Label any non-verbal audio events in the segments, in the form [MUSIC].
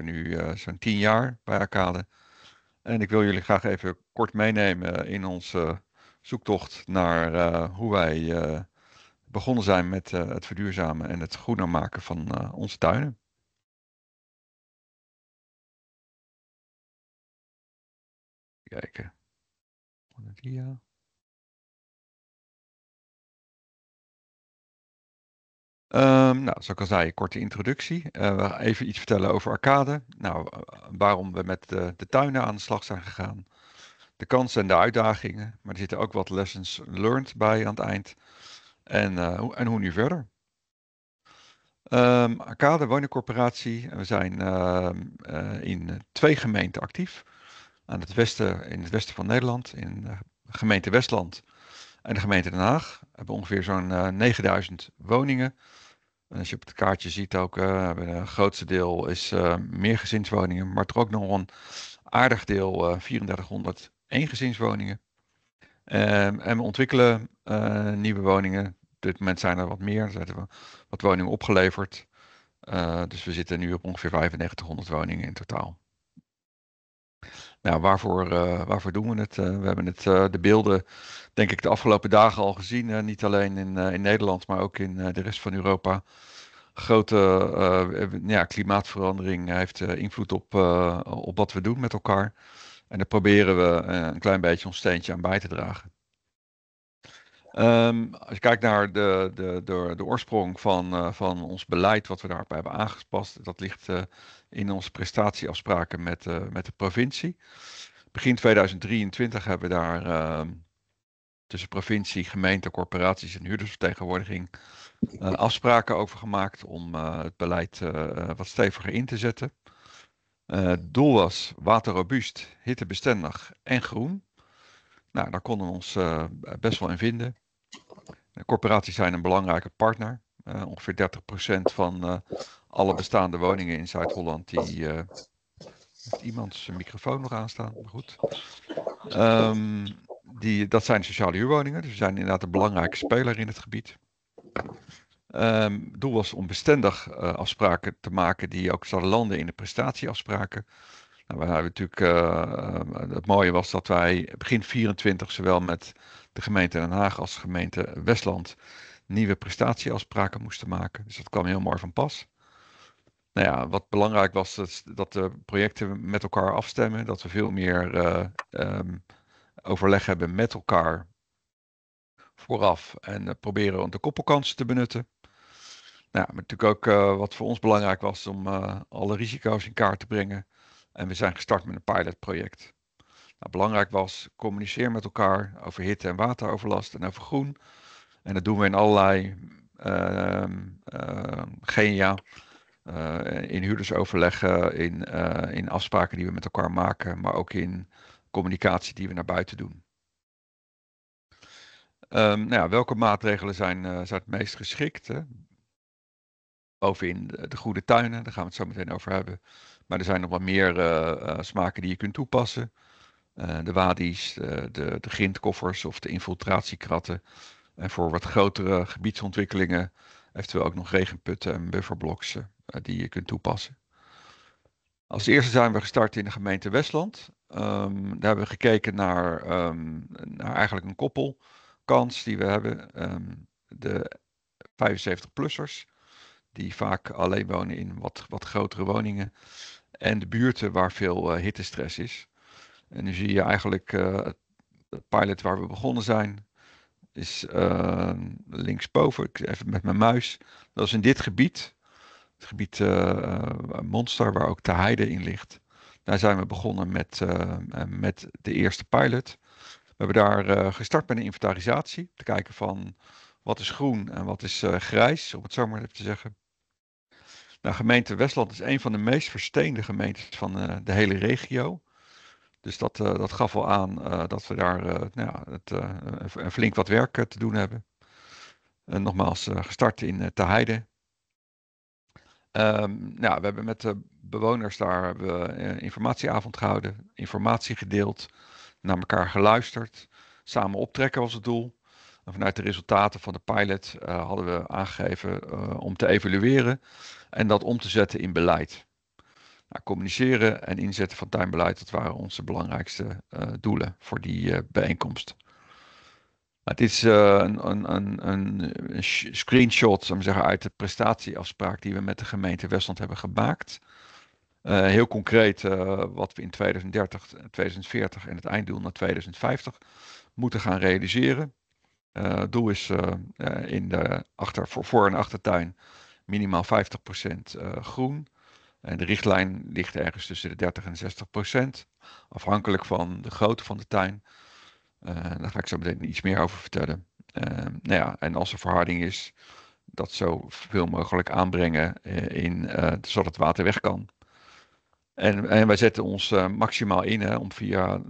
nu eh, zo'n tien jaar bij Arcade. En ik wil jullie graag even kort meenemen eh, in onze zoektocht naar eh, hoe wij begonnen zijn met het verduurzamen en het groener maken van onze tuinen. Kijken. Um, nou, zoals ik al zei, korte introductie. Eh, even iets vertellen over arcade. Nou, eh, waarom we met de, de, tuinen aan de slag zijn gegaan. De kansen en de uitdagingen. Maar er zitten ook wat lessons learned bij aan het eind. En, eh, en hoe nu verder? Um, arcade Woningcorporatie. We zijn ehm, in twee gemeenten actief. Aan het westen, in het westen van Nederland, in de gemeente Westland en de gemeente Den Haag. We hebben ongeveer zo'n 9000 woningen. En als je op het kaartje ziet ook, het eh, grootste deel is eh, gezinswoningen, maar toch ook nog een aardig deel, 3400 eh, eengezinswoningen. Ehm, en we ontwikkelen nieuwe woningen. Op dit moment zijn er wat meer, we hebben wat woningen opgeleverd. dus we zitten nu op ongeveer 9500 woningen in totaal. Nou, waarvoor, eh, waarvoor doen we het? Eh, we hebben het, eh, de beelden, denk ik, de afgelopen dagen al gezien. niet alleen in, in Nederland, maar ook in de rest van Europa grote ja, klimaatverandering heeft invloed op, op wat we doen met elkaar. En daar proberen we een klein beetje ons steentje aan bij te dragen. Ehm, als je kijkt naar de, de, de, de oorsprong van, eh, van ons beleid, wat we daarbij hebben aangepast, dat ligt eh, in onze prestatieafspraken met, eh, met de provincie. Begin 2023 hebben we daar ehm, tussen provincie, gemeente, corporaties en huurdersvertegenwoordiging afspraken over gemaakt om het beleid wat steviger in te zetten. het doel was waterrobuust, hittebestendig en groen. Nou, daar konden we ons best wel in vinden. Corporaties zijn een belangrijke partner. Uh, ongeveer 30% van eh, alle bestaande woningen in Zuid-Holland. Die, uh, heeft iemand zijn microfoon nog aanstaan? Maar goed. Ehm, die, dat zijn sociale huurwoningen. Dus we zijn inderdaad een belangrijke speler in het gebied. Ehm, het doel was om bestendig afspraken te maken die ook zouden landen in de prestatieafspraken. Nou, we hebben natuurlijk, het mooie was dat wij begin 2024, zowel met de gemeente Den Haag als gemeente Westland nieuwe prestatieafspraken moesten maken. Dus dat kwam heel mooi van pas. Nou ja, wat belangrijk was dat, dat de projecten met elkaar afstemmen, dat we veel meer eh, ehm, overleg hebben met elkaar vooraf en uh, proberen de koppelkansen te benutten. Nou, natuurlijk ook eh, wat voor ons belangrijk was om alle risico's in kaart te brengen. En we zijn gestart met een pilotproject. Nou, belangrijk was, communiceer met elkaar over hitte- en wateroverlast en over groen. En dat doen we in allerlei ehm, ehm, genia, eh, in huurdersoverleggen, in, eh, in afspraken die we met elkaar maken, maar ook in communicatie die we naar buiten doen. Ehm, nou ja, welke maatregelen zijn, eh, zijn het meest geschikt? Hè? Over in de, de goede tuinen, daar gaan we het zo meteen over hebben. Maar er zijn nog wat meer smaken die je kunt toepassen. Eh, de wadis, de, eh, de, de grindkoffers of de infiltratiekratten. En voor wat grotere gebiedsontwikkelingen eventueel ook nog regenputten en bufferbloks eh, die je kunt toepassen. Als eerste zijn we gestart in de gemeente Westland. Ehm, daar hebben we gekeken naar, ehm, naar eigenlijk een koppelkans die we hebben. Ehm, de 75-plussers, die vaak alleen wonen in wat, wat grotere woningen. En de buurten waar veel uh, hittestress is. En nu zie je eigenlijk eh, het pilot waar we begonnen zijn, is eh, linksboven, even met mijn muis. Dat is in dit gebied, het gebied eh, Monster, waar ook de heide in ligt. Daar zijn we begonnen met, met de eerste pilot. We hebben daar gestart met een inventarisatie, te kijken van wat is groen en wat is grijs, om het zo maar even te zeggen. Nou, gemeente Westland is een van de meest versteende gemeentes van de hele regio. Dus dat, eh, dat gaf wel aan eh, dat we daar eh, nou ja, het, een flink wat werk te doen hebben. En nogmaals, gestart in Te Heide. Ehm, nou, we hebben met de bewoners daar informatieavond gehouden, informatie gedeeld, naar elkaar geluisterd. Samen optrekken was het doel. En vanuit de resultaten van de pilot hadden we aangegeven om te evalueren en dat om te zetten in beleid. Nou, communiceren en inzetten van tuinbeleid, dat waren onze belangrijkste eh, doelen voor die eh, bijeenkomst. Maar nou, dit is eh, een, een, een, een, screenshot zeggen, uit de prestatieafspraak die we met de gemeente Westland hebben gemaakt. heel concreet wat we in 2030, 2040 en het einddoel naar 2050 moeten gaan realiseren. Het doel is in de achter, voor, voor- en achtertuin minimaal 50% groen. En eh, de richtlijn ligt ergens tussen de 30 en 60 procent, afhankelijk van de grootte van de tuin. Eh, daar ga ik zo meteen iets meer over vertellen. Eh, nou ja, en als er verharding is, dat zoveel mogelijk aanbrengen in, zodat het water weg kan. En, en wij zetten ons maximaal in hè, om via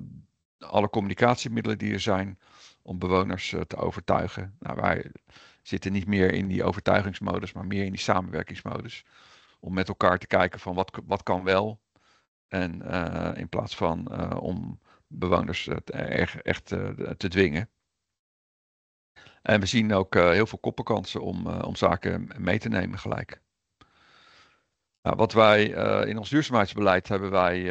alle communicatiemiddelen die er zijn, om bewoners te overtuigen. Nou, wij zitten niet meer in die overtuigingsmodus, maar meer in die samenwerkingsmodus om met elkaar te kijken van wat, wat kan wel. En eh, in plaats van eh, om bewoners eh, echt, te dwingen. En we zien ook heel veel koppenkansen om, om zaken mee te nemen gelijk. Nou, wat wij in ons duurzaamheidsbeleid hebben wij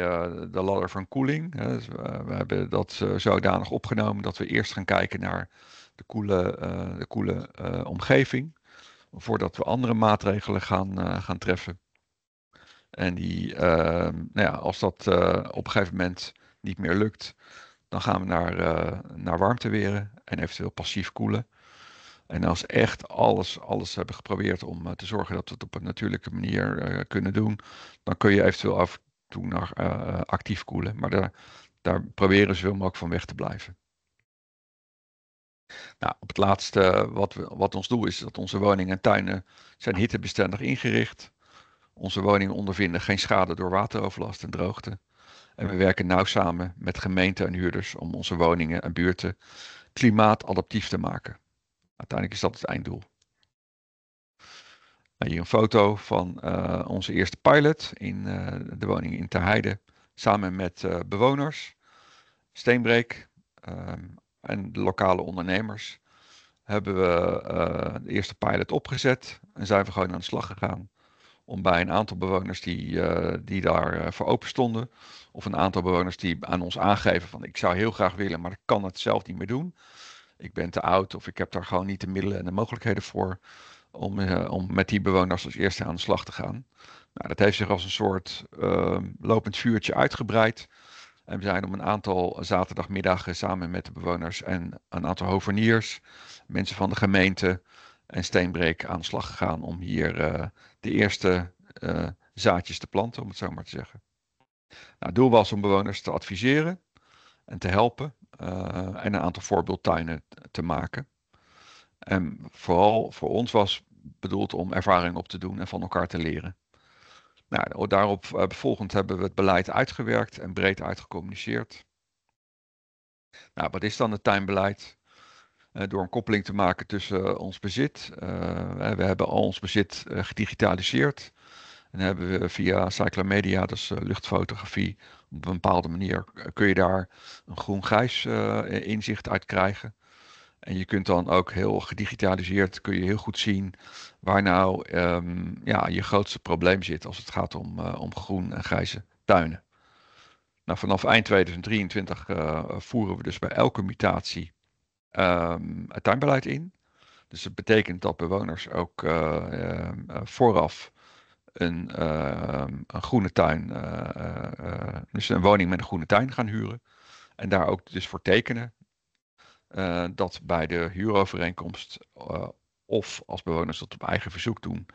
de ladder van koeling. Dus, we hebben dat zodanig opgenomen dat we eerst gaan kijken naar de koele, de koele omgeving voordat we andere maatregelen gaan, eh, gaan treffen. En die, ehm, nou ja, als dat eh, op een gegeven moment niet meer lukt, dan gaan we naar, eh, naar warmteweren en eventueel passief koelen. En als echt alles, alles hebben geprobeerd om te zorgen dat we het op een natuurlijke manier kunnen doen, dan kun je eventueel af en toe naar actief koelen. Maar daar, daar proberen we zoveel mogelijk van weg te blijven. Nou, op het laatste eh, wat, wat ons doel is, dat onze woningen en tuinen zijn hittebestendig ingericht. Onze woningen ondervinden geen schade door wateroverlast en droogte. En we werken nauw samen met gemeenten en huurders om onze woningen en buurten klimaatadaptief te maken. Uiteindelijk is dat het einddoel. Nou, hier een foto van eh, onze eerste pilot in eh, de woning in Terheide. Samen met bewoners, Steenbreek, ehm, en de lokale ondernemers hebben we eh, de eerste pilot opgezet en zijn we gewoon aan de slag gegaan. Om bij een aantal bewoners die, uh, die daar eh, voor open stonden, of een aantal bewoners die aan ons aangeven van ik zou heel graag willen, maar ik kan het zelf niet meer doen. Ik ben te oud of ik heb daar gewoon niet de middelen en de mogelijkheden voor om, om met die bewoners als eerste aan de slag te gaan. Nou, dat heeft zich als een soort ehm, lopend vuurtje uitgebreid. En we zijn om een aantal zaterdagmiddagen samen met de bewoners en een aantal hoveniers, mensen van de gemeente en Steenbreek aan de slag gegaan om hier eh, de eerste eh, zaadjes te planten, om het zo maar te zeggen. Nou, het doel was om bewoners te adviseren en te helpen eh, en een aantal voorbeeldtuinen te maken. En vooral voor ons was bedoeld om ervaring op te doen en van elkaar te leren. Nou, daarop eh, volgend hebben we het beleid uitgewerkt en breed uitgecommuniceerd. Nou, wat is dan het tuinbeleid? Eh, door een koppeling te maken tussen eh, ons bezit. we hebben al ons bezit gedigitaliseerd. En hebben we via Cyclamedia, dus luchtfotografie, op een bepaalde manier kun je daar een groen-grijs inzicht uit krijgen. En je kunt dan ook heel gedigitaliseerd, kun je heel goed zien waar nou ehm, ja, je grootste probleem zit als het gaat om, uh, om groen en grijze tuinen. Nou, vanaf eind 2023 eh, voeren we dus bij elke mutatie um, het tuinbeleid in. Dus dat betekent dat bewoners ook eh, ehm, vooraf een, een groene tuin, dus een woning met een groene tuin gaan huren. En daar ook dus voor tekenen eh, dat bij de huurovereenkomst eh, of als bewoners dat op eigen verzoek doen,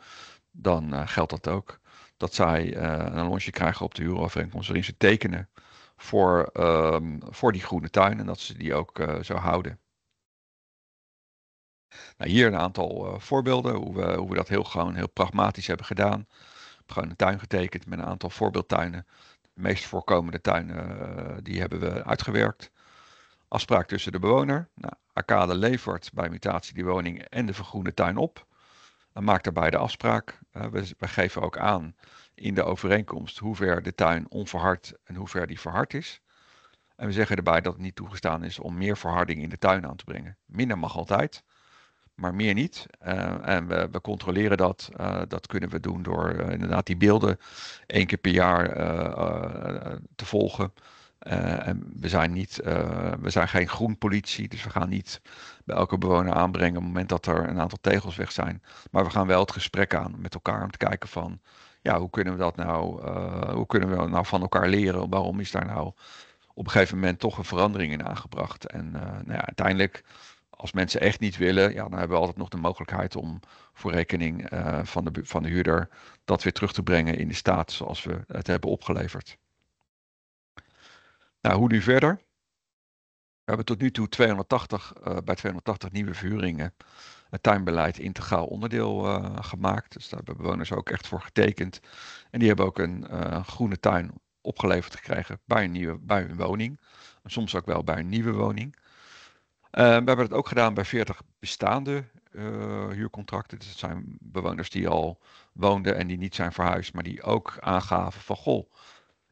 dan eh, geldt dat ook. Dat zij een allongje krijgen op de huurovereenkomst waarin ze tekenen voor, ehm, voor die groene tuin en dat ze die ook zo houden. Nou, hier een aantal voorbeelden hoe we, hoe we dat heel gewoon heel pragmatisch hebben gedaan. Ik heb gewoon een tuin getekend met een aantal voorbeeldtuinen. De meest voorkomende tuinen die hebben we uitgewerkt. Afspraak tussen de bewoner. Nou, Arcade levert bij mutatie die woning en de vergroene tuin op. En maakt daarbij de afspraak. Eh, we, we, geven ook aan in de overeenkomst hoe ver de tuin onverhard en hoe ver die verhard is. En we zeggen daarbij dat het niet toegestaan is om meer verharding in de tuin aan te brengen. Minder mag altijd, maar meer niet. Eh, en we, we, controleren dat. Eh, dat kunnen we doen door inderdaad die beelden één keer per jaar te volgen. Eh, we, zijn niet, eh, we zijn geen groenpolitie, dus we gaan niet bij elke bewoner aanbrengen op het moment dat er een aantal tegels weg zijn. Maar we gaan wel het gesprek aan met elkaar om te kijken van, ja, hoe kunnen we dat nou, eh, hoe kunnen we nou van elkaar leren? Waarom is daar nou op een gegeven moment toch een verandering in aangebracht? En nou ja, uiteindelijk als mensen echt niet willen, ja, dan hebben we altijd nog de mogelijkheid om voor rekening van, de, van de huurder dat weer terug te brengen in de staat zoals we het hebben opgeleverd. Nou, hoe nu verder? We hebben tot nu toe 280, eh, bij 280 nieuwe vuringen het tuinbeleid integraal onderdeel eh, gemaakt. Dus daar hebben bewoners ook echt voor getekend. En die hebben ook een eh, groene tuin opgeleverd gekregen bij, een nieuwe, bij hun woning. En soms ook wel bij een nieuwe woning. we hebben dat ook gedaan bij 40 bestaande huurcontracten. Dus dat zijn bewoners die al woonden en die niet zijn verhuisd, maar die ook aangaven van goh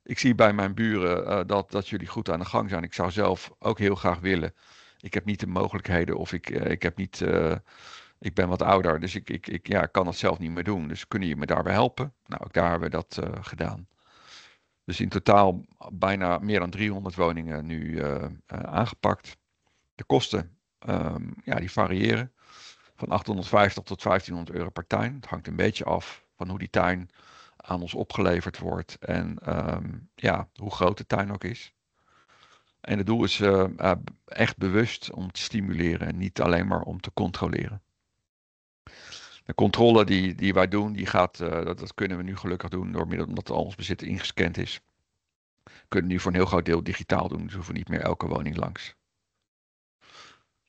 ik zie bij mijn buren eh, dat, dat jullie goed aan de gang zijn. Ik zou zelf ook heel graag willen. Ik heb niet de mogelijkheden of ik, eh, ik heb niet. Eh, ik ben wat ouder, dus ik, ik, ik ja, kan dat zelf niet meer doen. Dus kunnen jullie me daarbij helpen? Nou, ook daar hebben we dat gedaan. Dus in totaal bijna meer dan 300 woningen nu aangepakt. De kosten, ehm, ja, die variëren van 850 tot 1500 euro per tuin. Het hangt een beetje af van hoe die tuin aan ons opgeleverd wordt. En ehm, ja, hoe groot de tuin ook is. En het doel is eh, eh, echt bewust om te stimuleren en niet alleen maar om te controleren. De controle die, die wij doen, die gaat, eh, dat, dat, kunnen we nu gelukkig doen door middel omdat al ons bezit ingescand is. We kunnen nu voor een heel groot deel digitaal doen, dus hoeven niet meer elke woning langs.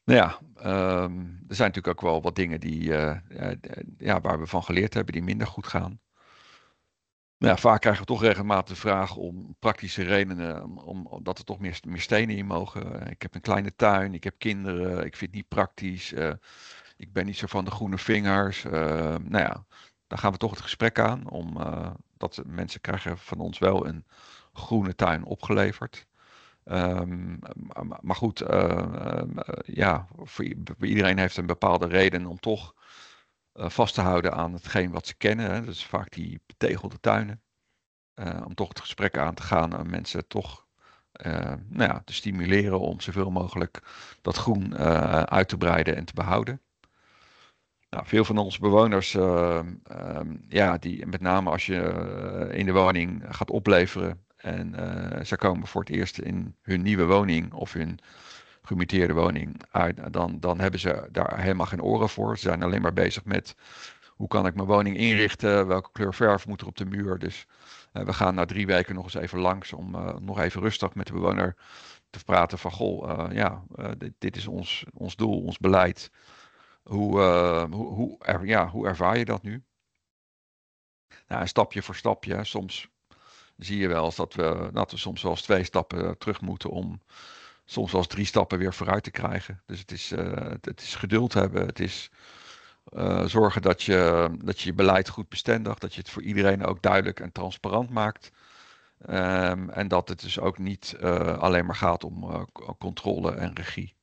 Nou ja, ehm, er zijn natuurlijk ook wel wat dingen die, ja, waar we van geleerd hebben die minder goed gaan. Nou vaak krijgen we toch regelmatig de vraag om praktische redenen, om, omdat er toch meer, meer stenen in mogen. Eh, ik heb een kleine tuin, ik heb kinderen, ik vind het niet praktisch, eh, ik ben niet zo van de groene vingers. Eh, nou ja, daar gaan we toch het gesprek aan, omdat uh, mensen krijgen van ons wel een groene tuin opgeleverd. Um, maar goed, ja, voor iedereen heeft een bepaalde reden om toch eh, vast te houden aan hetgeen wat ze kennen. Hè. Dus vaak die betegelde tuinen. Eh, om toch het gesprek aan te gaan en mensen toch eh, nou ja, te stimuleren om zoveel mogelijk dat groen uit te breiden en te behouden. Nou, veel van onze bewoners, ehm, ja, die, met name als je in de woning gaat opleveren en ze komen voor het eerst in hun nieuwe woning of hun gemuteerde woning uit, ah, dan, dan hebben ze daar helemaal geen oren voor. Ze zijn alleen maar bezig met hoe kan ik mijn woning inrichten, welke kleur verf moet er op de muur. Dus eh, we gaan na drie weken nog eens even langs om eh, nog even rustig met de bewoner te praten van goh, eh, ja, dit, dit, is ons, ons doel, ons beleid. Hoe, hoe, hoe, ja, hoe ervaar je dat nu? Nou, stapje voor stapje, soms zie je wel eens dat we, dat we soms wel eens twee stappen terug moeten om soms als drie stappen weer vooruit te krijgen. Dus het is, eh, het is geduld hebben. Het is eh, zorgen dat je, dat je je beleid goed bestendigt. Dat je het voor iedereen ook duidelijk en transparant maakt. Ehm, en dat het dus ook niet eh, alleen maar gaat om controle en regie.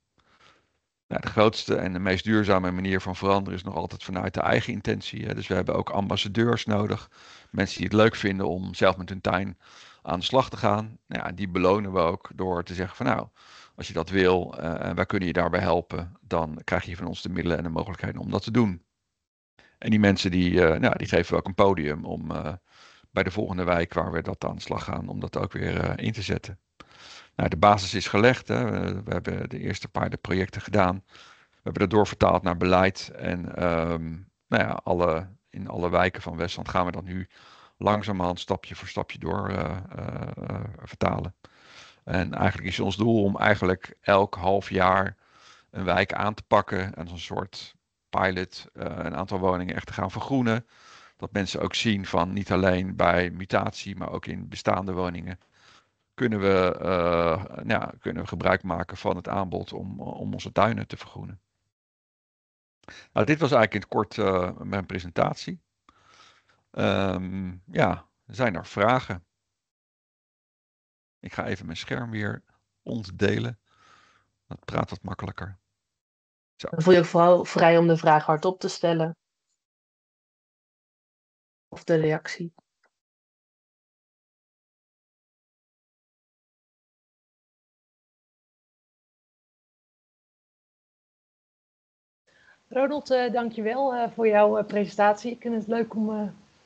Nou, de grootste en de meest duurzame manier van veranderen is nog altijd vanuit de eigen intentie. Hè. Dus we hebben ook ambassadeurs nodig. Mensen die het leuk vinden om zelf met hun tuin aan de slag te gaan. Nou ja, die belonen we ook door te zeggen van nou, als je dat wil eh, en wij kunnen je daarbij helpen, dan krijg je van ons de middelen en de mogelijkheden om dat te doen. En die mensen die, eh, nou, die geven we ook een podium om eh, bij de volgende wijk waar we dat aan de slag gaan, om dat ook weer in te zetten. Nou, de basis is gelegd. Hè. We hebben de eerste paar de projecten gedaan. We hebben dat doorvertaald naar beleid. En ehm, nou ja, alle, in alle wijken van Westland gaan we dat nu langzamerhand stapje voor stapje door eh, eh, vertalen. En eigenlijk is ons doel om eigenlijk elk half jaar een wijk aan te pakken en als een soort pilot eh, een aantal woningen echt te gaan vergroenen. Dat mensen ook zien van niet alleen bij mutatie, maar ook in bestaande woningen kunnen we, kunnen we gebruik maken van het aanbod om, om onze tuinen te vergroenen. Nou, dit was eigenlijk in het kort mijn presentatie. Ehm, ja, zijn er vragen? Ik ga even mijn scherm weer ontdelen. Dat praat wat makkelijker. Zo. Dan voel je ook vooral vrij om de vraag hardop te stellen. Of de reactie. Ronald, eh, dankjewel eh, voor jouw eh, presentatie. Ik vind het leuk om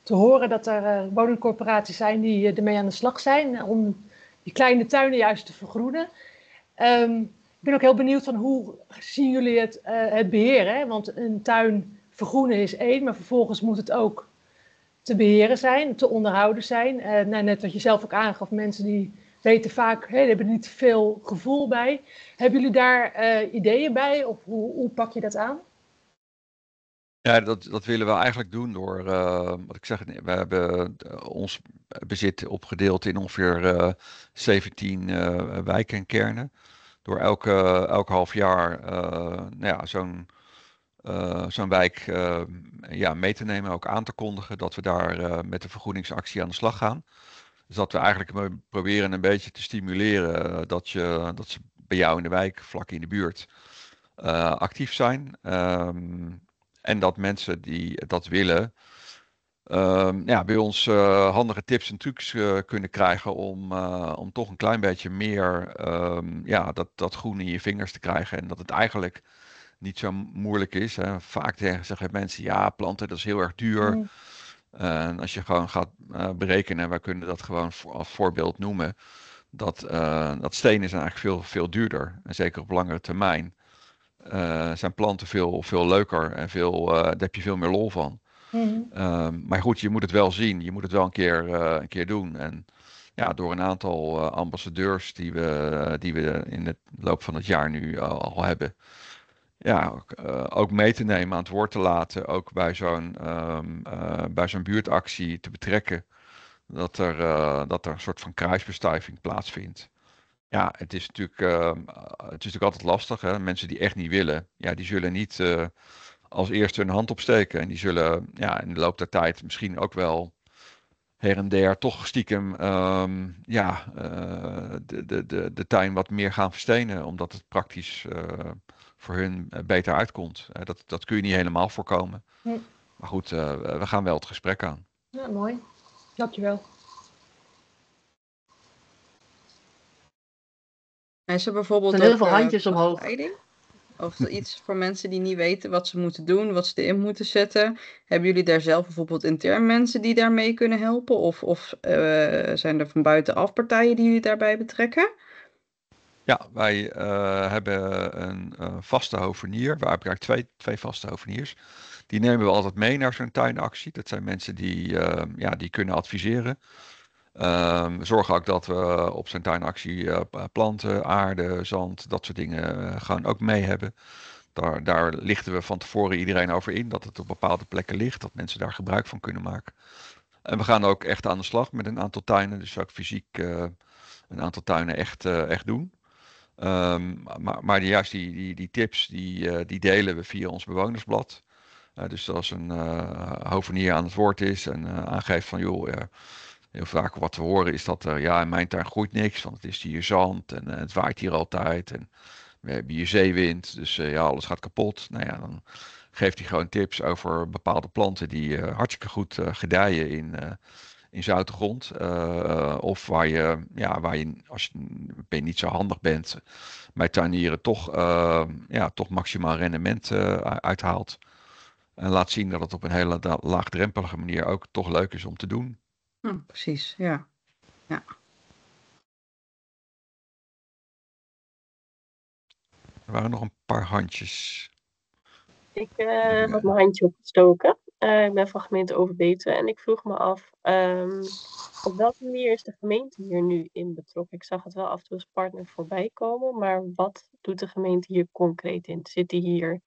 te horen dat er eh, woningcorporaties zijn die eh, ermee aan de slag zijn eh, om die kleine tuinen juist te vergroenen. Ehm, ik ben ook heel benieuwd van hoe zien jullie het, het beheren? Hè? Want een tuin vergroenen is één, maar vervolgens moet het ook te beheren zijn, te onderhouden zijn. Nou, net wat je zelf ook aangaf, mensen die weten vaak, hè, die hebben niet veel gevoel bij. Hebben jullie daar ideeën bij of hoe, hoe, pak je dat aan? Ja, dat, dat willen we eigenlijk doen door, eh, wat ik zeg, we hebben eh, ons bezit opgedeeld in ongeveer 17 eh, wijken en kernen. Door elke, elk half jaar nou ja, zo'n zo'n wijk ja, mee te nemen, ook aan te kondigen dat we daar met de vergroeningsactie aan de slag gaan. Dus dat we eigenlijk proberen een beetje te stimuleren dat, je, dat ze bij jou in de wijk, vlak in de buurt, actief zijn. Ehm, en dat mensen die dat willen, ehm, ja, bij ons eh, handige tips en trucs eh, kunnen krijgen om, eh, om toch een klein beetje meer ehm, ja, dat, dat groen in je vingers te krijgen. En dat het eigenlijk niet zo moeilijk is. Hè. Vaak zeggen mensen, ja, planten dat is heel erg duur. Mm. En als je gewoon gaat berekenen, wij kunnen dat gewoon voor, als voorbeeld noemen, dat, dat stenen zijn eigenlijk veel, veel duurder. En zeker op langere termijn. Eh, zijn planten veel, veel leuker en veel, eh, daar heb je veel meer lol van. Mhm. Ehm, maar goed, je moet het wel zien. Je moet het wel een keer, eh, een keer doen. En ja, door een aantal ambassadeurs die we, die we in het loop van het jaar nu al hebben. Ja, ook, ook, mee te nemen, aan het woord te laten. Ook bij zo'n ehm, bij zo'n buurtactie te betrekken. Dat er, dat er een soort van kruisbestuiving plaatsvindt. Ja, het is natuurlijk, ehm, eh, het is natuurlijk altijd lastig. Hè? Mensen die echt niet willen, ja, die zullen niet eh, als eerste hun hand opsteken. En die zullen ja, in de loop der tijd misschien ook wel her en der toch stiekem ehm, ja, eh, de, de, de, de tuin wat meer gaan verstenen. Omdat het praktisch voor hun beter uitkomt. dat, dat kun je niet helemaal voorkomen. Maar goed, we gaan wel het gesprek aan. Ja, mooi. Dankjewel. En is er bijvoorbeeld er zijn heel veel eh, handjes omhoog. Of iets voor mensen die niet weten wat ze moeten doen, wat ze erin moeten zetten. Hebben jullie daar zelf bijvoorbeeld intern mensen die daarmee kunnen helpen? Of, of eh, zijn er van buitenaf partijen die jullie daarbij betrekken? Ja, wij eh, hebben een vaste hovenier. We hebben twee, twee vaste hoveniers. Die nemen we altijd mee naar zo'n tuinactie. Dat zijn mensen die, ja, die kunnen adviseren. Um, zorg ook dat we op zijn tuinactie eh, planten, aarde, zand, dat soort dingen eh, gaan ook mee hebben. Daar, daar, lichten we van tevoren iedereen over in dat het op bepaalde plekken ligt, dat mensen daar gebruik van kunnen maken. En we gaan ook echt aan de slag met een aantal tuinen, dus ook fysiek eh, een aantal tuinen echt, echt doen. Ehm, maar, maar juist die, die, tips, die, die delen we via ons bewonersblad. dus als een hovenier aan het woord is en aangeeft van joh, Heel vaak wat te horen is dat er, ja, in mijn tuin groeit niks, want het is hier zand en eh, het waait hier altijd. En we hebben hier zeewind, dus eh, ja, alles gaat kapot. Nou ja, dan geeft hij gewoon tips over bepaalde planten die eh, hartstikke goed gedijen in, uh, in zoute grond. of waar je, ja, waar je, als je, niet zo handig bent, mijn tuinieren toch, ja, toch maximaal rendement uithaalt. En laat zien dat het op een hele laagdrempelige manier ook toch leuk is om te doen. Oh, precies, ja. Ja. Er waren nog een paar handjes. Ik uh, eh, had mijn handje opgestoken. Uh, ik ben fragmenten overbeten en ik vroeg me af ehm, op welke manier is de gemeente hier nu in betrokken? Ik zag het wel af en toe als partner voorbij komen, maar wat doet de gemeente hier concreet in? Zit die hier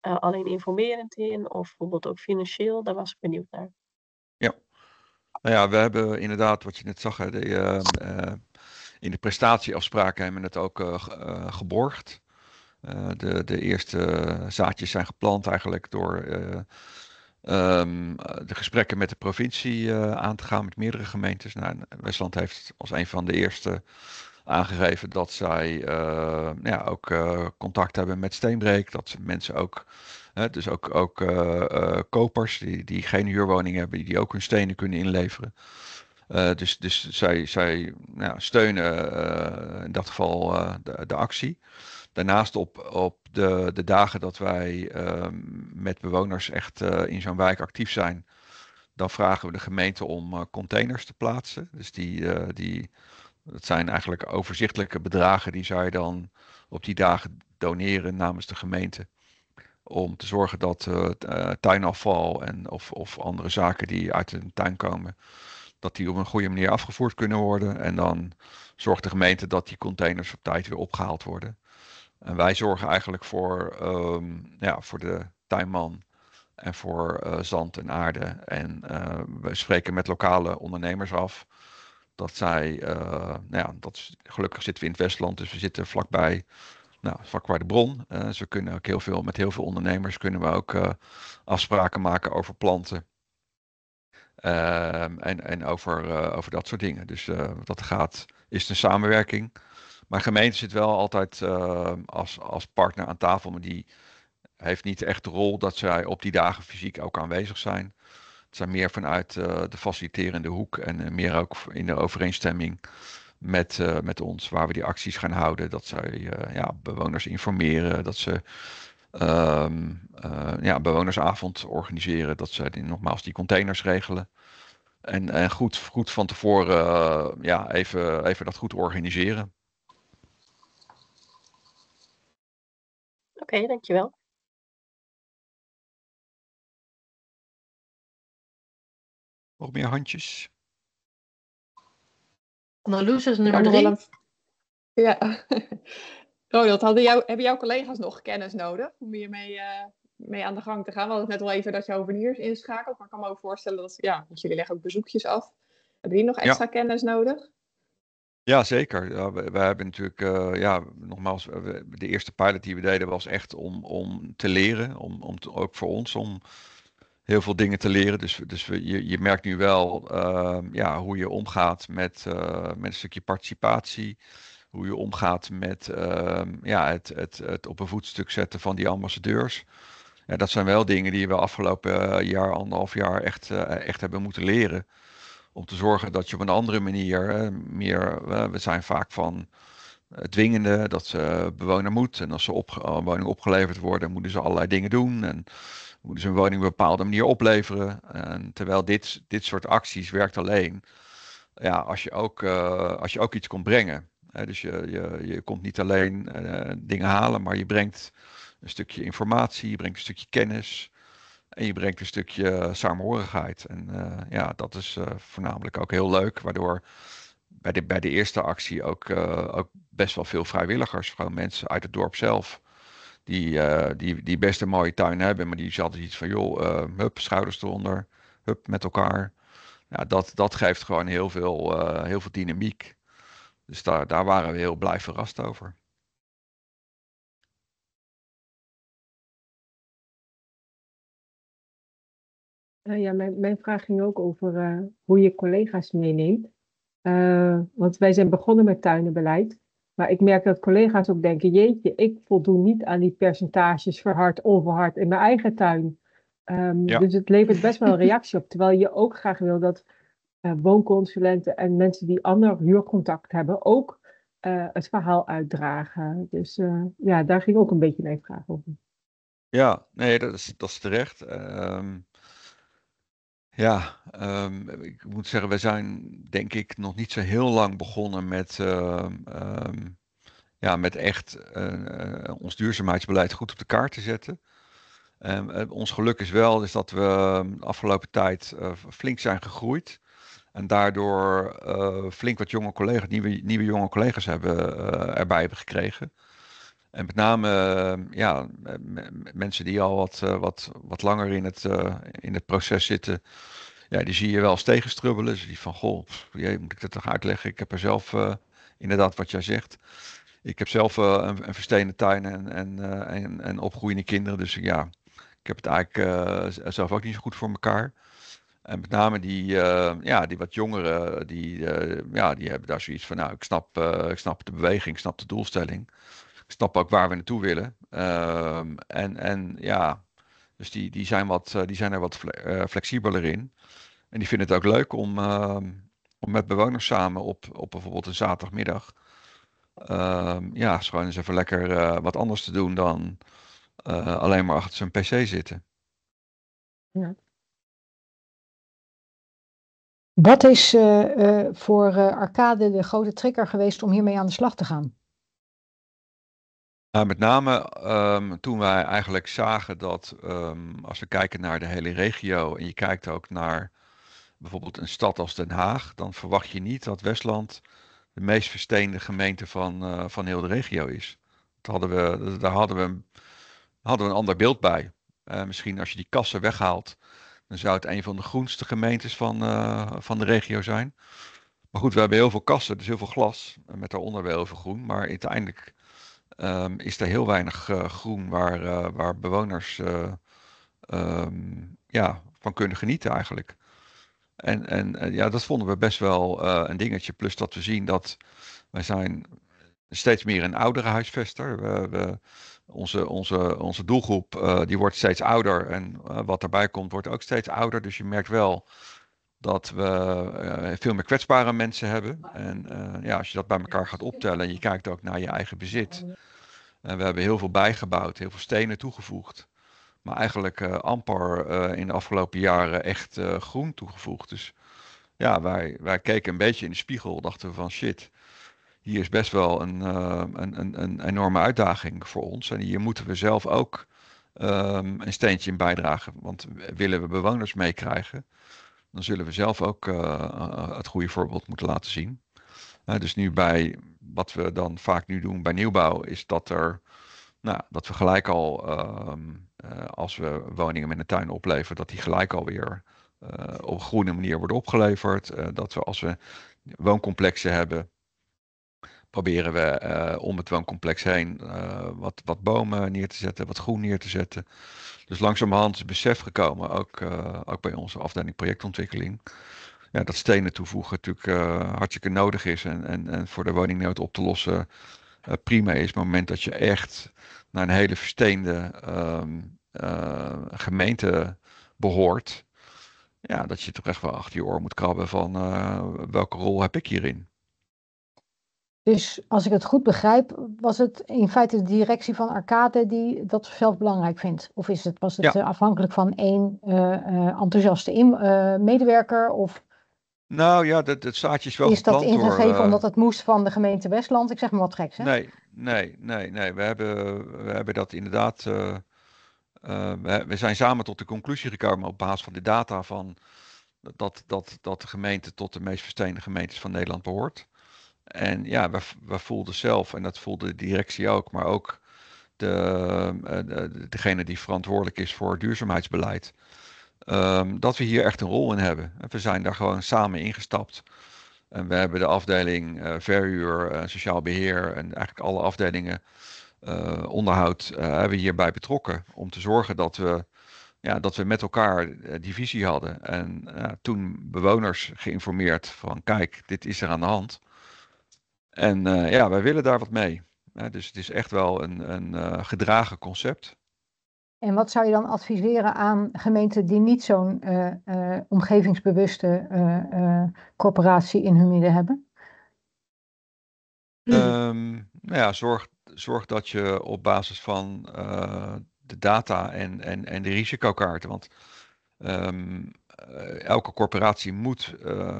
eh, alleen informerend in of bijvoorbeeld ook financieel? Daar was ik benieuwd naar. Nou ja, we hebben inderdaad, wat je net zag, hè, ehm, eh, in de prestatieafspraken hebben we het ook eh, eh, geborgd. de, de eerste zaadjes zijn geplant eigenlijk door ehm, de gesprekken met de provincie aan te gaan met meerdere gemeentes. Nou, Westland heeft als een van de eerste aangegeven dat zij eh, ja, ook eh, contact hebben met steenbreek. Dat mensen ook, dus ook, ook eh, kopers die, die geen huurwoning hebben, die ook hun stenen kunnen inleveren. dus, dus zij, zij steunen in dat geval de, de actie. Daarnaast op, op de, de dagen dat wij ehm, met bewoners echt in zo'n wijk actief zijn, dan vragen we de gemeente om containers te plaatsen. Dus die, die dat zijn eigenlijk overzichtelijke bedragen die zij dan op die dagen doneren namens de gemeente. Om te zorgen dat eh, eh, tuinafval en of, of andere zaken die uit een tuin komen, dat die op een goede manier afgevoerd kunnen worden. En dan zorgt de gemeente dat die containers op tijd weer opgehaald worden. En wij zorgen eigenlijk voor, ehm, ja, voor de tuinman en voor eh, zand en aarde. En we spreken met lokale ondernemers af dat zij, eh, nou ja, dat gelukkig zitten we in het Westland, dus we zitten vlakbij nou, vlakbij de bron. Uh, ze kunnen ook heel veel, met heel veel ondernemers kunnen we ook eh, afspraken maken over planten. Ehm, en en over, eh, over dat soort dingen. Dus dat gaat, is een samenwerking. Maar gemeente zit wel altijd als, als partner aan tafel, maar die heeft niet echt de rol dat zij op die dagen fysiek ook aanwezig zijn zijn meer vanuit eh, de faciliterende hoek en eh, meer ook in de overeenstemming met, eh, met ons, waar we die acties gaan houden. Dat zij ja, bewoners informeren, dat ze ehm, ja, bewonersavond organiseren, dat ze nogmaals die containers regelen. En, goed, goed van tevoren ja, even, even dat goed organiseren. Oké, dankjewel. Nog meer handjes? Marloes is nummer drie. Ja. Ronald, [LAUGHS] oh, hadden jou, hebben jouw collega's nog kennis nodig om hiermee uh, eh, mee aan de gang te gaan? We hadden net al even dat je hoveniers inschakelt, maar ik kan me ook voorstellen dat ja, want jullie leggen ook bezoekjes af. Hebben die nog extra kennis nodig? Ja, zeker. Ja, we, hebben natuurlijk, eh, ja, nogmaals, de eerste pilot die we deden was echt om, om te leren, om, om ook voor ons, om heel veel dingen te leren. Dus, dus we, je, je merkt nu wel ehm, ja, hoe je omgaat met, eh, met een stukje participatie. Hoe je omgaat met ehm, ja, het, het, het op een voetstuk zetten van die ambassadeurs. Ja, dat zijn wel dingen die we afgelopen eh, jaar, anderhalf jaar echt, eh, echt hebben moeten leren. Om te zorgen dat je op een andere manier meer. we zijn vaak van eh, dwingende, dat ze bewoner moet. En als ze op, eh, woning opgeleverd worden, moeten ze allerlei dingen doen. En moeten ze hun woning op een bepaalde manier opleveren. En terwijl dit, dit soort acties werkt alleen ja, als, je ook, eh, als je ook iets komt brengen. dus je, je, je komt niet alleen dingen halen, maar je brengt een stukje informatie, je brengt een stukje kennis. En je brengt een stukje samenhorigheid. En ja, dat is voornamelijk ook heel leuk, waardoor bij de, bij de eerste actie ook, ook best wel veel vrijwilligers. Gewoon mensen uit het dorp zelf. Die, eh, die, die best een mooie tuin hebben. Maar die is dus iets van, joh, eh, hup, schouders eronder. Hup, met elkaar. Ja, nou, dat, dat geeft gewoon heel veel, eh, heel veel dynamiek. Dus daar, daar waren we heel blij verrast over. ja, mijn, mijn, vraag ging ook over hoe je collega's meeneemt. want wij zijn begonnen met tuinenbeleid. Maar ik merk dat collega's ook denken, jeetje, ik voldoen niet aan die percentages verhard, onverhard in mijn eigen tuin. Ehm, dus het levert best wel een [LAUGHS] reactie op. Terwijl je ook graag wil dat eh, woonconsulenten en mensen die ander huurcontact hebben ook eh, het verhaal uitdragen. Dus eh, ja, daar ging ook een beetje mijn vraag over. Ja, nee, dat is, dat is terecht. Ehm, ja, ehm, ik moet zeggen, we zijn denk ik nog niet zo heel lang begonnen met, ehm, ehm, ja, met echt eh, eh, ons duurzaamheidsbeleid goed op de kaart te zetten. Eh, ons geluk is wel is dat we de afgelopen tijd flink zijn gegroeid. En daardoor flink wat jonge collega's, nieuwe, nieuwe jonge collega's hebben, erbij hebben gekregen. En met name eh, ja, mensen die al wat, eh, wat, wat langer in het, eh, in het proces zitten, ja, die zie je wel eens tegenstrubbelen. Dus die van, goh, jee, moet ik dat toch uitleggen? Ik heb er zelf inderdaad wat jij zegt. Ik heb zelf een, een verstenen tuin en, en, en, en opgroeiende kinderen. Dus ja, ik heb het eigenlijk zelf ook niet zo goed voor elkaar. En met name die, ja, die wat jongeren, die, ja, die hebben daar zoiets van, nou, ik snap, ik snap de beweging, ik snap de doelstelling snappen ook waar we naartoe willen. Ehm, en, en ja, dus die, die, zijn wat, eh, die zijn er wat eh, flexibeler in. En die vinden het ook leuk om, ehm, om met bewoners samen op, op bijvoorbeeld een zaterdagmiddag. Ehm, ja, gewoon eens even lekker eh, wat anders te doen dan alleen maar achter zijn pc zitten. Ja. Wat is voor Arcade de grote trigger geweest om hiermee aan de slag te gaan? Nou, met name ehm, toen wij eigenlijk zagen dat ehm, als we kijken naar de hele regio en je kijkt ook naar bijvoorbeeld een stad als Den Haag, dan verwacht je niet dat Westland de meest versteende gemeente van, eh, van heel de regio is. Dat hadden we, daar hadden we, hadden een ander beeld bij. Eh, misschien als je die kassen weghaalt, dan zou het een van de groenste gemeentes van, eh, van de regio zijn. Maar goed, we hebben heel veel kassen, dus heel veel glas. met daaronder wel heel veel groen. Maar uiteindelijk Ehm, is er heel weinig eh, groen waar, eh, waar bewoners eh, ehm, ja, van kunnen genieten eigenlijk. En, en ja, dat vonden we best wel een dingetje. Plus dat we zien dat wij zijn steeds meer een oudere huisvester. We, we, onze, onze, onze doelgroep die wordt steeds ouder en wat erbij komt wordt ook steeds ouder. Dus je merkt wel dat we eh, veel meer kwetsbare mensen hebben. En eh, ja, als je dat bij elkaar gaat optellen en je kijkt ook naar je eigen bezit. En we hebben heel veel bijgebouwd, heel veel stenen toegevoegd. Maar eigenlijk eh, amper in de afgelopen jaren echt groen toegevoegd. Dus ja, wij, wij keken een beetje in de spiegel, dachten we van shit, hier is best wel een, een, een, een, enorme uitdaging voor ons. En hier moeten we zelf ook ehm, een steentje in bijdragen, want willen we bewoners meekrijgen, dan zullen we zelf ook eh, eh, het goede voorbeeld moeten laten zien. dus nu bij wat we dan vaak nu doen bij nieuwbouw, is dat er nou, dat we gelijk al ehm, eh, als we woningen met een tuin opleveren, dat die gelijk alweer op een groene manier worden opgeleverd. dat we als we wooncomplexen hebben, proberen we eh, om het wooncomplex heen eh, wat, wat bomen neer te zetten, wat groen neer te zetten. Dus langzamerhand is besef gekomen, ook, eh, ook bij onze afdeling projectontwikkeling, ja, dat stenen toevoegen natuurlijk hartstikke nodig is en, en, en voor de woningnood op te lossen prima is. Maar op het moment dat je echt naar een hele versteende ehm, gemeente behoort, ja, dat je toch echt wel achter je oor moet krabben van welke rol heb ik hierin? Dus als ik het goed begrijp, was het in feite de directie van Arcade die dat zelf belangrijk vindt? Of is het, was het eh, afhankelijk van één eh, eh, enthousiaste medewerker? Of nou ja, dat, dat zaadje is wel Is dat ingegeven omdat het moest van de gemeente Westland? Ik zeg maar wat geks, hè? Nee, nee, nee, nee. We hebben, we hebben dat inderdaad... we, zijn samen tot de conclusie gekomen op basis van de data van... Dat, dat, dat de gemeente tot de meest versteende gemeentes van Nederland behoort. En ja, we, we voelden zelf, en dat voelde de directie ook, maar ook de, eh, degene die verantwoordelijk is voor duurzaamheidsbeleid, ehm, dat we hier echt een rol in hebben. We zijn daar gewoon samen ingestapt. En we hebben de afdeling eh, verhuur, uh, sociaal beheer en eigenlijk alle afdelingen eh, onderhoud hebben we hierbij betrokken. Om te zorgen dat we, ja, dat we met elkaar die visie hadden. En toen bewoners geïnformeerd van kijk, dit is er aan de hand. En eh, ja, wij willen daar wat mee. dus het is echt wel een, een eh, gedragen concept. En wat zou je dan adviseren aan gemeenten die niet zo'n eh, omgevingsbewuste corporatie in hun midden hebben? Hm. Ehm, nou ja, zorg, zorg dat je op basis van de data en, en, en de risicokaarten. Want um, eh, elke corporatie moet eh,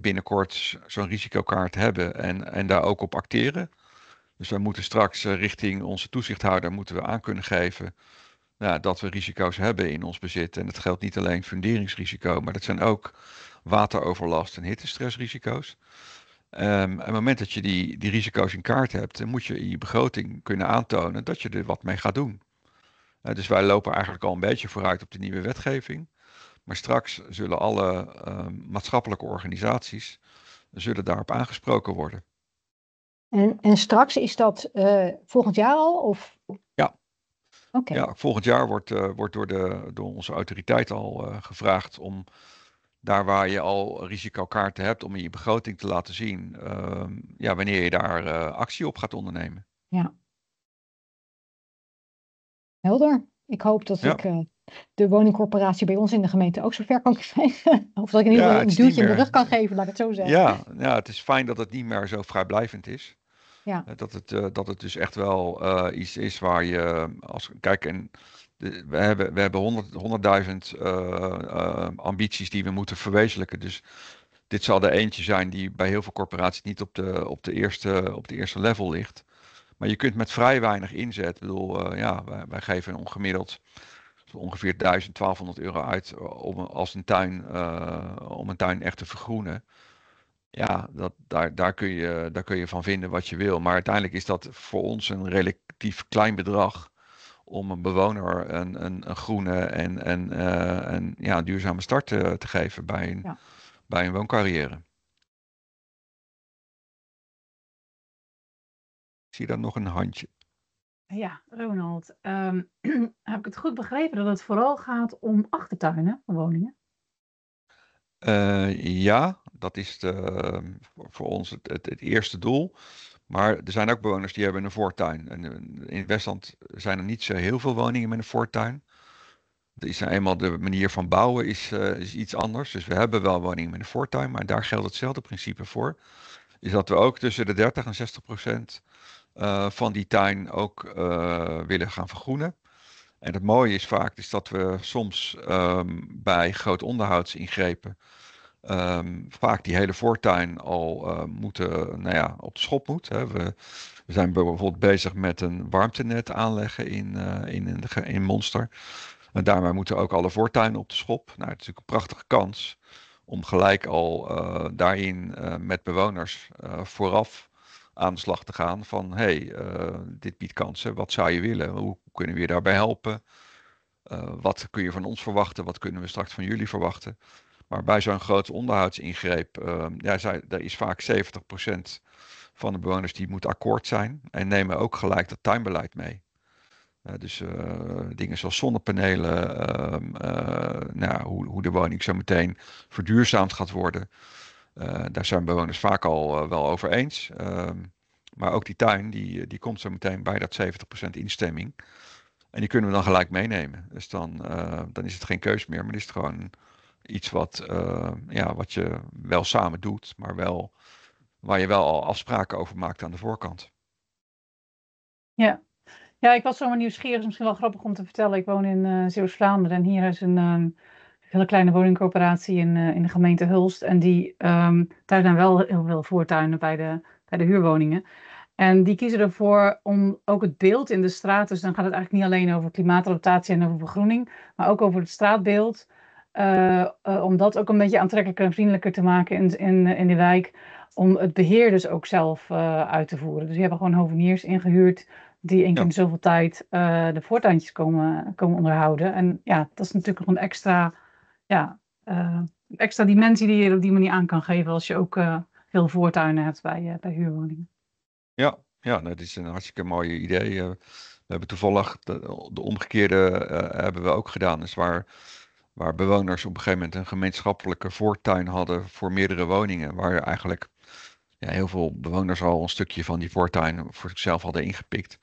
binnenkort zo'n risicokaart hebben en, en daar ook op acteren. Dus wij moeten straks eh, richting onze toezichthouder moeten we aan kunnen geven nou, dat we risico's hebben in ons bezit. En dat geldt niet alleen funderingsrisico, maar dat zijn ook wateroverlast en hittestressrisico's. Um, op het moment dat je die, die risico's in kaart hebt, moet je in je begroting kunnen aantonen dat je er wat mee gaat doen. dus wij lopen eigenlijk al een beetje vooruit op de nieuwe wetgeving. Maar straks zullen alle ehm, maatschappelijke organisaties zullen daarop aangesproken worden. En, en straks is dat eh, volgend jaar al? Of? Ja. Okay. ja, volgend jaar wordt, eh, wordt door, de, door onze autoriteit al eh, gevraagd om daar waar je al risicokaarten hebt, om in je begroting te laten zien ehm, ja, wanneer je daar actie op gaat ondernemen. Ja. Helder. Ik hoop dat ik de woningcorporatie bij ons in de gemeente ook zover kan krijgen. [LAUGHS] Of dat ik in ieder geval een duwtje in de rug kan geven, laat ik het zo zeggen. Ja, ja, het is fijn dat het niet meer zo vrijblijvend is. Ja. Eh, dat, het, eh, dat het dus echt wel eh, iets is waar je als. Kijk, en we hebben, we hebben 100, 100.000 uh, ambities die we moeten verwezenlijken. Dus dit zal er eentje zijn die bij heel veel corporaties niet op de, op de, eerste, op de eerste level ligt. Maar je kunt met vrij weinig inzet. Ik bedoel, ja, wij geven ongemiddeld ongeveer 1200 euro uit eh, om, als een tuin, eh, om een tuin echt te vergroenen. Ja, dat, daar, daar, kun je, daar kun je van vinden wat je wil. Maar uiteindelijk is dat voor ons een relatief klein bedrag om een bewoner een, een, een groene en, en, een eh, ja, duurzame start te, geven bij een, bij een wooncarrière. Ik zie daar nog een handje. Ja, Ronald, ehm, [CLEARS THROAT] heb ik het goed begrepen dat het vooral gaat om achtertuinen van woningen? Eh, ja, dat is voor ons het, eerste doel. Maar er zijn ook bewoners die hebben een voortuin. En eh, in Westland zijn er niet zo heel veel woningen met een voortuin. Dat is nou eenmaal de manier van bouwen is, eh, is iets anders. Dus we hebben wel woningen met een voortuin, maar daar geldt hetzelfde principe voor. Is dat we ook tussen de 30 en 60 procent eh, van die tuin ook eh, willen gaan vergroenen. En het mooie is vaak is dat we soms ehm, bij groot onderhoudsingrepen um, ehm, vaak die hele voortuin al eh, moeten, nou ja, op de schop moet. Hè. We, we, zijn bijvoorbeeld bezig met een warmtenet aanleggen in, in, in, Monster. En daarmee moeten ook alle voortuinen op de schop. Nou, het is natuurlijk een prachtige kans om gelijk al daarin met bewoners uh, vooraf aan de slag te gaan van hey, eh, dit biedt kansen, wat zou je willen? Hoe kunnen we je daarbij helpen? Eh, wat kun je van ons verwachten? Wat kunnen we straks van jullie verwachten? Maar bij zo'n groot onderhoudsingreep, ehm, ja, daar is vaak 70% van de bewoners die moet akkoord zijn en nemen ook gelijk dat tuinbeleid mee. Eh, dus dingen zoals zonnepanelen, ehm, nou, hoe, hoe de woning zo meteen verduurzaamd gaat worden. Eh, daar zijn bewoners vaak al eh, wel over eens. Ehm, maar ook die tuin, die, eh, die komt zo meteen bij dat 70% instemming. En die kunnen we dan gelijk meenemen. Dus dan, dan is het geen keus meer, maar het is het gewoon iets wat, ja, wat je wel samen doet, maar wel, waar je wel al afspraken over maakt aan de voorkant. Ja, ja, ik was zomaar nieuwsgierig. Is misschien wel grappig om te vertellen. Ik woon in uh, Zeeuws-Vlaanderen en hier is een, een ehm, hele kleine woningcorporatie in, eh, in de gemeente Hulst. En die um, daar wel heel veel voortuinen bij de, bij de huurwoningen. En die kiezen ervoor om ook het beeld in de straat, dus dan gaat het eigenlijk niet alleen over klimaatadaptatie en over begroening, maar ook over het straatbeeld, eh, eh, om dat ook een beetje aantrekkelijker en vriendelijker te maken in, in, in de wijk, om het beheer dus ook zelf uit te voeren. Dus die hebben gewoon hoveniers ingehuurd die één keer in zoveel tijd de voortuintjes komen, komen onderhouden. En ja, dat is natuurlijk nog een extra ja, eh, een extra dimensie die je op die manier aan kan geven als je ook uh, veel voortuinen hebt bij, eh, bij huurwoningen. Ja, ja nou, dat is een hartstikke mooi idee. we hebben toevallig de, omgekeerde hebben we ook gedaan. Dus waar, waar bewoners op een gegeven moment een gemeenschappelijke voortuin hadden voor meerdere woningen. Waar eigenlijk ja, heel veel bewoners al een stukje van die voortuin voor zichzelf hadden ingepikt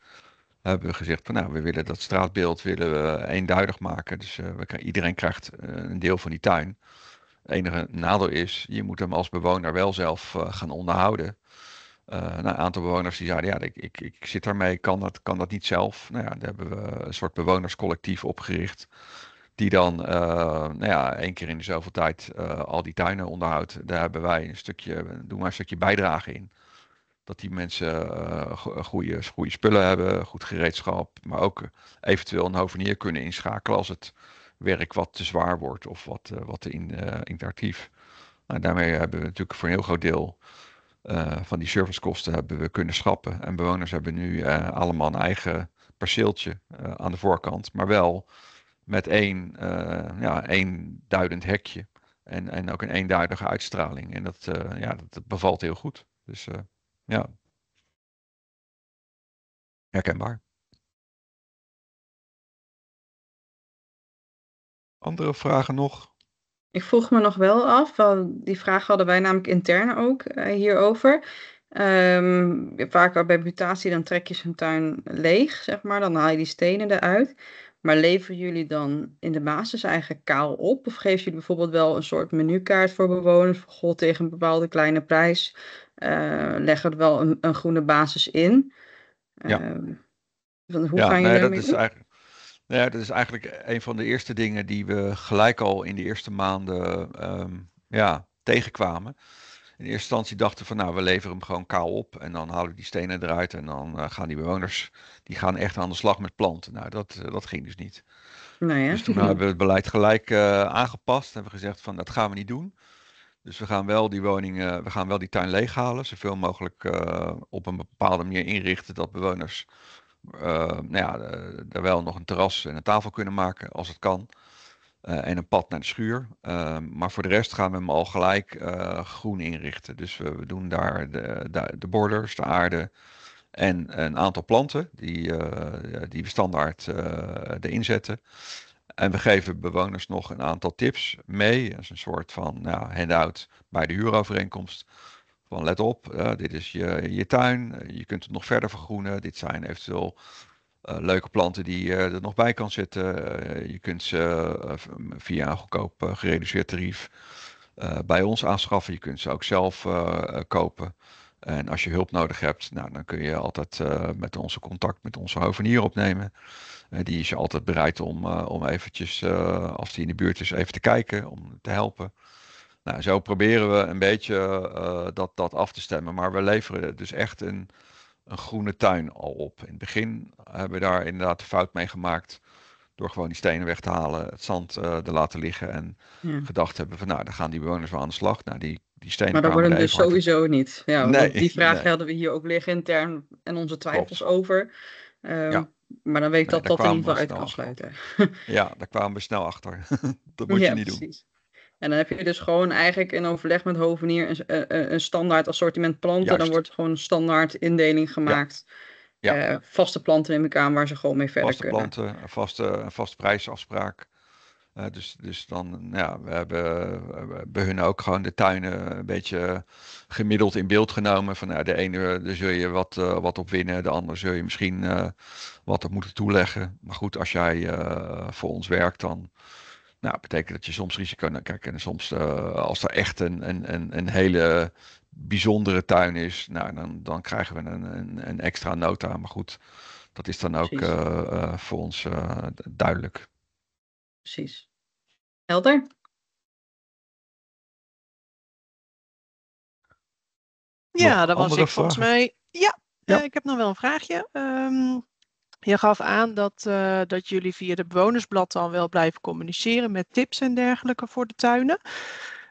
hebben we gezegd van nou, we willen dat straatbeeld willen we eenduidig maken. Dus eh, we, iedereen krijgt eh, een deel van die tuin. Het enige nadeel is, je moet hem als bewoner wel zelf uh, gaan onderhouden. Nou, een aantal bewoners die zeiden, ja, ik, ik, ik zit daarmee, kan dat, kan dat niet zelf. Nou ja, daar hebben we een soort bewonerscollectief opgericht. Die dan nou ja, één keer in de zoveel tijd al die tuinen onderhoudt. Daar hebben wij een stukje, doen maar een stukje bijdrage in dat die mensen uh, eh, eh, goede, goede spullen hebben, goed gereedschap, maar ook eh, eventueel een hovenier kunnen inschakelen als het werk wat te zwaar wordt of wat, uh, wat in, interactief. Nou, daarmee hebben we natuurlijk voor een heel groot deel van die servicekosten hebben we kunnen schrappen. En bewoners hebben nu allemaal een eigen perceeltje aan de voorkant, maar wel met één, ja, één duidend hekje. En, en ook een eenduidige uitstraling. En dat, ja, dat, dat bevalt heel goed. Dus ja. Herkenbaar. Andere vragen nog? Ik vroeg me nog wel af, want die vraag hadden wij namelijk intern ook eh, hierover. Um, vaak bij mutatie dan trek je zijn tuin leeg, zeg maar, dan haal je die stenen eruit. Maar leveren jullie dan in de basis eigenlijk kaal op? Of geven jullie bijvoorbeeld wel een soort menukaart voor bewoners? Voor tegen een bepaalde kleine prijs. Eh, leg er wel een, een, groene basis in. Ja. Ehm, hoe ja, ga je nee, dat is eigenlijk, dat is eigenlijk een van de eerste dingen die we gelijk al in de eerste maanden ehm, ja, tegenkwamen. In eerste instantie dachten van nou, we leveren hem gewoon kaal op en dan halen we die stenen eruit en dan eh, gaan die bewoners, die gaan echt aan de slag met planten. Nou, dat, eh, dat ging dus niet. Nou Dus toen hebben we het beleid gelijk aangepast en hebben gezegd van dat gaan we niet doen. Dus we gaan wel die woningen, we gaan wel die tuin leeghalen, zoveel mogelijk eh, op een bepaalde manier inrichten dat bewoners eh, nou ja, eh, daar wel nog een terras en een tafel kunnen maken als het kan. en een pad naar de schuur. Ehm, maar voor de rest gaan we hem al gelijk groen inrichten. Dus we, we doen daar de, de, de, borders, de aarde en een aantal planten die, die we standaard erin zetten. En we geven bewoners nog een aantal tips mee. Dat is een soort van nou, handout bij de huurovereenkomst. Van let op, dit is je, je tuin. Eh, je kunt het nog verder vergroenen. Dit zijn eventueel eh, leuke planten die je eh, er nog bij kan zetten. je kunt ze via een goedkoop gereduceerd tarief bij ons aanschaffen. Je kunt ze ook zelf kopen. En als je hulp nodig hebt, nou, dan kun je altijd eh, met onze contact met onze hovenier opnemen. Uh, die is je altijd bereid om, eh, om eventjes, als die in de buurt is, even te kijken, om te helpen. Nou, zo proberen we een beetje dat, dat af te stemmen. Maar we leveren dus echt een, een groene tuin al op. In het begin hebben we daar inderdaad de fout mee gemaakt door gewoon die stenen weg te halen, het zand eh, er laten liggen en hmm. gedacht hebben van nou, dan gaan die bewoners wel aan de slag. Nou, die, die stenen maar dat worden dus sowieso niet. Ja, die vraag hadden we hier ook liggen intern en onze twijfels over. Ehm, maar dan weet ik dat dat in ieder geval uit kan sluiten. [LAUGHS] ja, daar kwamen we snel achter. [LAUGHS] dat moet je niet precies. doen. En dan heb je dus gewoon eigenlijk in overleg met Hovenier een, eh, eh, een standaard assortiment planten. Dan wordt gewoon een standaard indeling gemaakt. Ja. Eh, vaste planten neem ik aan waar ze gewoon mee verder vaste kunnen. Planten, vaste planten, vaste prijsafspraak. Uh, dus, dus dan, nou ja, we hebben bij hun ook gewoon de tuinen een beetje gemiddeld in beeld genomen. Van nou, de ene daar zul je wat, eh, wat op winnen, de andere zul je misschien wat op moeten toeleggen. Maar goed, als jij voor ons werkt, dan nou, betekent dat je soms risico naar nou, kijk, En soms als er echt een, een, een, een hele bijzondere tuin is, nou, dan, dan krijgen we een, een, een extra nota. Maar goed, dat is dan ook eh, eh, voor ons eh, duidelijk. Precies. Helder? Ja, dat was ik volgens mij. Ja, ja, ik heb nog wel een vraagje. Ehm, je gaf aan dat, dat jullie via de bewonersblad dan wel blijven communiceren met tips en dergelijke voor de tuinen.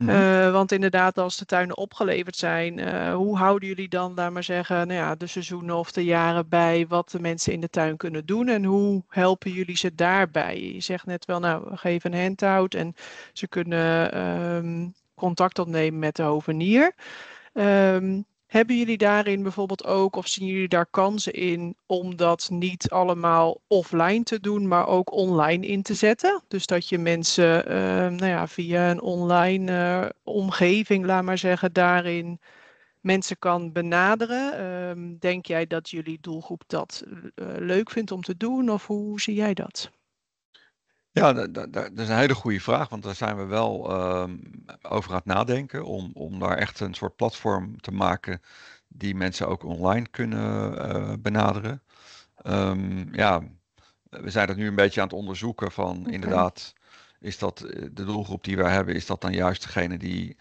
Mhm. Eh, want inderdaad, als de tuinen opgeleverd zijn, eh, hoe houden jullie dan, laat maar zeggen, nou ja, de seizoenen of de jaren bij wat de mensen in de tuin kunnen doen en hoe helpen jullie ze daarbij? Je zegt net wel, nou, geven een handout en ze kunnen um, contact opnemen met de hovenier. Um, hebben jullie daarin bijvoorbeeld ook, of zien jullie daar kansen in om dat niet allemaal offline te doen, maar ook online in te zetten? Dus dat je mensen ehm, nou ja, via een online eh, omgeving, laat maar zeggen, daarin mensen kan benaderen. Ehm, denk jij dat jullie doelgroep dat eh, leuk vindt om te doen, of hoe zie jij dat? Ja, dat, is een hele goede vraag, want daar zijn we wel ehm, over aan het nadenken om, om daar echt een soort platform te maken die mensen ook online kunnen eh, benaderen. Ehm, ja, we zijn dat nu een beetje aan het onderzoeken van inderdaad, is dat eh, de doelgroep die wij hebben, is dat dan juist degene die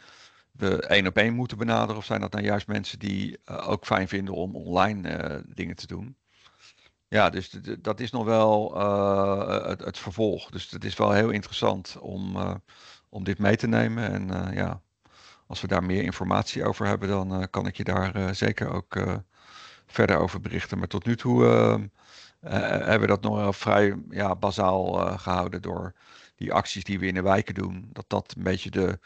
we één op één moeten benaderen? Of zijn dat dan juist mensen die eh, ook fijn vinden om online dingen te doen? Ja, dus dat is nog wel eh, het, het, vervolg. Dus het is wel heel interessant om, eh, om dit mee te nemen. En eh, ja, als we daar meer informatie over hebben, dan kan ik je daar zeker ook verder over berichten. Maar tot nu toe hebben we dat nog vrij ja, bazaal gehouden door die acties die we in de wijken doen. Dat dat een beetje de,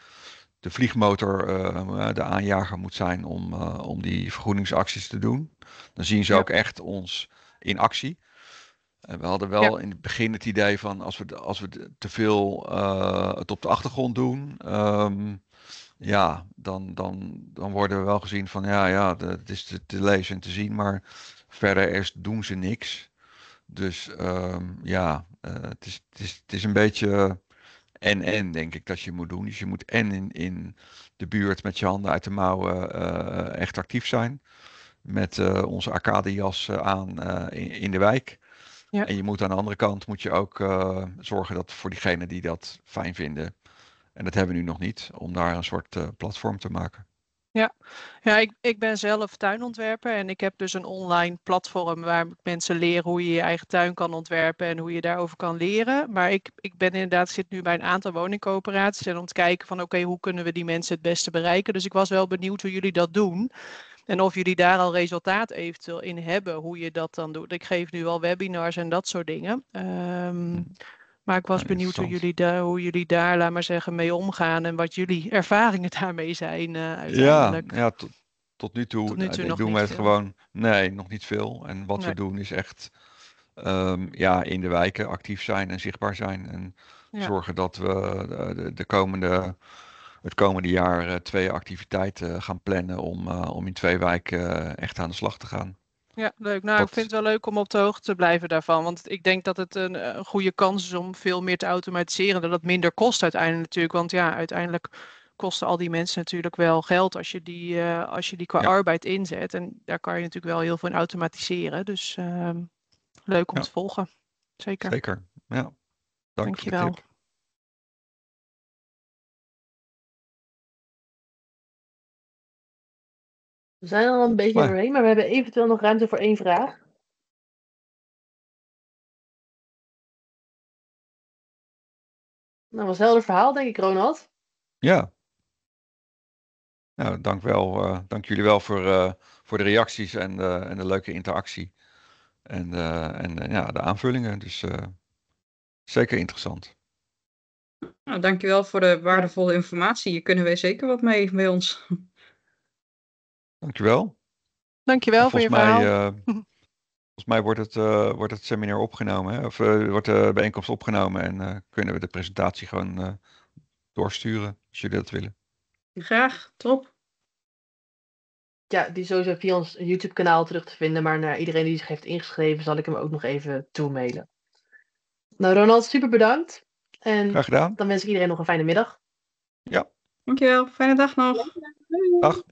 de vliegmotor de aanjager moet zijn om, om die vergroeningsacties te doen. Dan zien ze ook echt ons in actie. En we hadden wel in het begin het idee van als we, als we te veel eh, het op de achtergrond doen, ehm, ja, dan, dan, dan worden we wel gezien van ja, ja, het is te, lezen en te zien, maar verder eerst doen ze niks. Dus ehm, ja, eh, het, is, het, is, het is een beetje en en denk ik dat je moet doen. Dus je moet en in, in de buurt met je handen uit de mouwen eh, echt actief zijn met eh, onze Arcadejas eh, aan eh, in, in, de wijk. Ja. En je moet aan de andere kant moet je ook zorgen dat voor diegenen die dat fijn vinden. En dat hebben we nu nog niet, om daar een soort platform te maken. Ja, ja ik, ik ben zelf tuinontwerper en ik heb dus een online platform waar mensen leren hoe je je eigen tuin kan ontwerpen en hoe je daarover kan leren. Maar ik, ik ben inderdaad, zit nu bij een aantal woningcoöperaties en aan het kijken van oké, hoe kunnen we die mensen het beste bereiken? Dus ik was wel benieuwd hoe jullie dat doen. En of jullie daar al resultaat eventueel in hebben, hoe je dat dan doet. Ik geef nu al webinars en dat soort dingen. Ehm, hm. maar ik was benieuwd hoe jullie, daar, hoe jullie daar, laat maar zeggen, mee omgaan en wat jullie [LAUGHS] ervaringen daarmee zijn uh, uiteindelijk. Ja, ja tot, nu toe, tot nu toe doen we het gewoon, nee, nog niet veel. En wat we doen is echt ehm, ja, in de wijken actief zijn en zichtbaar zijn. En zorgen dat we eh, de, de komende het komende jaar eh, twee activiteiten eh, gaan plannen om, eh, om in twee wijken echt aan de slag te gaan. Ja, leuk. Nou, ik vind het wel leuk om op de hoogte te blijven daarvan. Want ik denk dat het een, een goede kans is om veel meer te automatiseren. Dat het minder kost uiteindelijk natuurlijk. Want ja, uiteindelijk kosten al die mensen natuurlijk wel geld als je die, als je die qua arbeid inzet. En daar kan je natuurlijk wel heel veel in automatiseren. Dus ehm, leuk om te volgen. Zeker. Zeker, ja. Dank Dankjewel. wel. We zijn al een beetje doorheen, maar we hebben eventueel nog ruimte voor één vraag. Dat was een nou, helder verhaal, denk ik, Ronald. Ja. Nou, dank, wel, eh, dank jullie wel voor, eh, voor de reacties en, eh, en de leuke interactie. En, en ja, de aanvullingen. Dus zeker interessant. Nou, dankjewel voor de waardevolle informatie. Hier kunnen wij zeker wat mee bij ons. Dankjewel. Dankjewel voor je mij, verhaal. Eh, volgens mij wordt het, uh, wordt het seminar opgenomen, hè? of eh, wordt de bijeenkomst opgenomen en kunnen we de presentatie gewoon doorsturen als jullie dat willen. Graag, top. Ja, die is sowieso via ons YouTube-kanaal terug te vinden, maar naar iedereen die zich heeft ingeschreven zal ik hem ook nog even toemailen. Nou, Ronald, super bedankt. En Graag gedaan. Dan wens ik iedereen nog een fijne middag. Ja. Dankjewel, fijne dag nog. Dag.